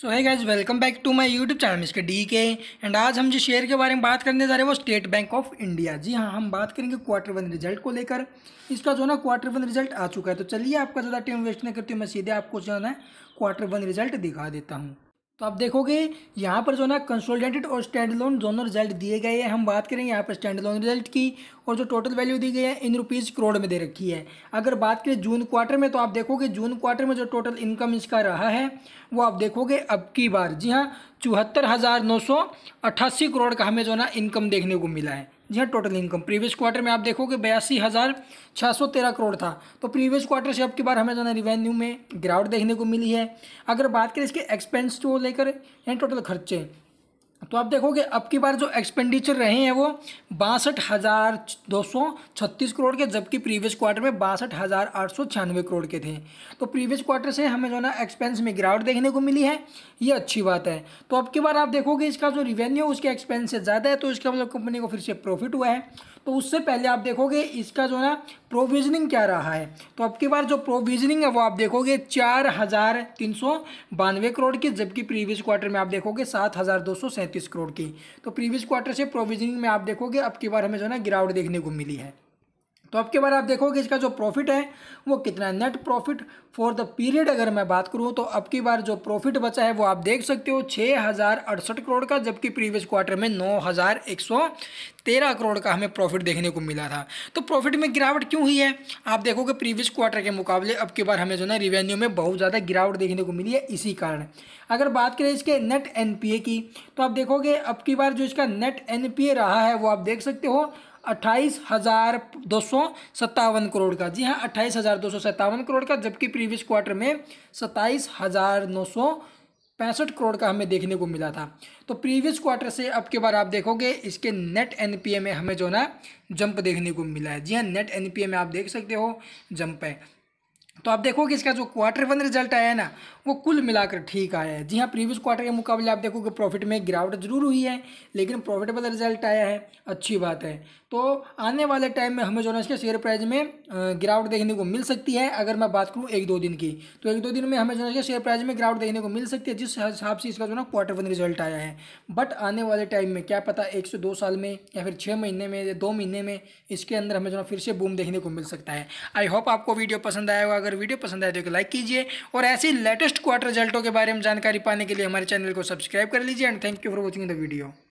so hi guys welcome back to my YouTube channel इसके डी के एंड आज हम जिस शेयर के बारे में बात करने जा रहे हैं वो स्टेट बैंक ऑफ इंडिया जी हाँ हम बात करेंगे क्वार्टर वन रिजल्ट को लेकर इसका जो ना क्वार्टर वन रिजल्ट आ चुका है तो चलिए आपका ज़्यादा टाइम वेस्ट नहीं करती हूँ मैं सीधे आपको जो है क्वार्टर वन रिजल्ट दिखा देता हूँ तो आप देखोगे यहाँ पर जो है ना कंसोलिडेटेड और स्टैंड लोन दोनों रिजल्ट दिए गए हैं हम बात करेंगे यहाँ पर स्टैंड लोन रिजल्ट की और जो टोटल वैल्यू दी गई है इन रुपीज़ करोड़ में दे रखी है अगर बात करें जून क्वार्टर में तो आप देखोगे जून क्वार्टर में जो टोटल इनकम इसका रहा है वो आप देखोगे अब की बार जी हाँ चौहत्तर हज़ार नौ सौ अट्ठासी करोड़ का हमें जो है ना इनकम देखने को मिला है जी हाँ टोटल इनकम प्रीवियस क्वार्टर में आप देखोगे बयासी हज़ार छः सौ तेरह करोड़ था तो प्रीवियस क्वार्टर से अब की बार हमें जो है रिवेन्यू में गिरावट देखने को मिली है अगर बात करें इसके एक्सपेंस को लेकर यानी टोटल खर्चे तो आप देखोगे अब की बार जो एक्सपेंडिचर रहे हैं वो बासठ हज़ार दो सौ छत्तीस करोड़ के जबकि प्रीवियस क्वार्टर में बासठ हज़ार आठ सौ छियानवे करोड़ के थे तो प्रीवियस क्वार्टर से हमें जो ना एक्सपेंस में गिरावट देखने को मिली है ये अच्छी बात है तो अब की बार आप देखोगे इसका जो रिवेन्यू उसके एक्सपेंस से ज़्यादा है तो इसका मतलब कंपनी को फिर से प्रॉफिट हुआ है तो उससे पहले आप देखोगे इसका जो ना प्रोविजनिंग क्या रहा है तो अब की बार जो प्रोविजनिंग है वो आप देखोगे चार हज़ार तीन सौ बानवे करोड़ की जबकि प्रीवियस क्वार्टर में आप देखोगे सात हज़ार दो सौ सैंतीस इक्कीस करोड़ की तो प्रीवियस क्वार्टर से प्रोविजनिंग में आप देखोगे अब की बार हमें जो है ना गिरावट देखने को मिली है तो अब के बार आप देखोगे इसका जो प्रॉफिट है वो कितना है net profit for the period अगर मैं बात करूँ तो अब की बार जो प्रॉफिट बचा है वो आप देख सकते हो छः हज़ार अड़सठ करोड़ का जबकि प्रीवियस क्वार्टर में नौ हज़ार एक सौ तेरह करोड़ का हमें प्रॉफिट देखने को मिला था तो प्रॉफिट में गिरावट क्यों हुई है आप देखोगे प्रीवियस क्वार्टर के मुकाबले अब की बार हमें जो ना रिवेन्यू में बहुत ज़्यादा गिरावट देखने को मिली है इसी कारण अगर बात करें इसके नेट एन की तो आप देखोगे अब की बार जो इसका नेट एन रहा है वो आप देख सकते हो अट्ठाईस हज़ार दो सौ सत्तावन करोड़ का जी हाँ अट्ठाईस हज़ार दो सौ सत्तावन करोड़ का जबकि प्रीवियस क्वार्टर में सत्ताईस हज़ार नौ सौ पैंसठ करोड़ का हमें देखने को मिला था तो प्रीवियस क्वार्टर से अब के बार आप देखोगे इसके नेट एनपीए में हमें जो ना जंप देखने को मिला है जी हाँ नेट एनपीए में आप देख सकते हो जंप है तो आप देखोगे इसका जो क्वार्टर वन रिजल्ट आया है ना वो कुल मिलाकर ठीक आया है जी हाँ प्रीवियस क्वार्टर के मुकाबले आप देखोगे प्रॉफिट में गिरावट जरूर हुई है लेकिन प्रॉफिटेबल रिजल्ट आया है अच्छी बात है तो आने वाले टाइम में हमें जो है इसके शेयर प्राइस में गिरावट देखने को मिल सकती है अगर मैं बात करूँ एक दो दिन की तो एक दो दिन में हमें जो है शेयर प्राइज में गिरावट देखने को मिल सकती है जिस हिसाब से इसका जो ना क्वार्टर वन रिजल्ट आया है बट आने वाले टाइम में क्या पता एक से दो साल में या फिर छः महीने में या दो महीने में इसके अंदर हमें जो है फिर से बूम देखने को मिल सकता है आई होप आपको वीडियो पसंद आया होगा अगर वीडियो पसंद आए तो लाइक कीजिए और ऐसे लेटेस्ट क्वार्टर रिजल्टों के बारे में जानकारी पाने के लिए हमारे चैनल को सब्सक्राइब कर लीजिए and thank you for watching the video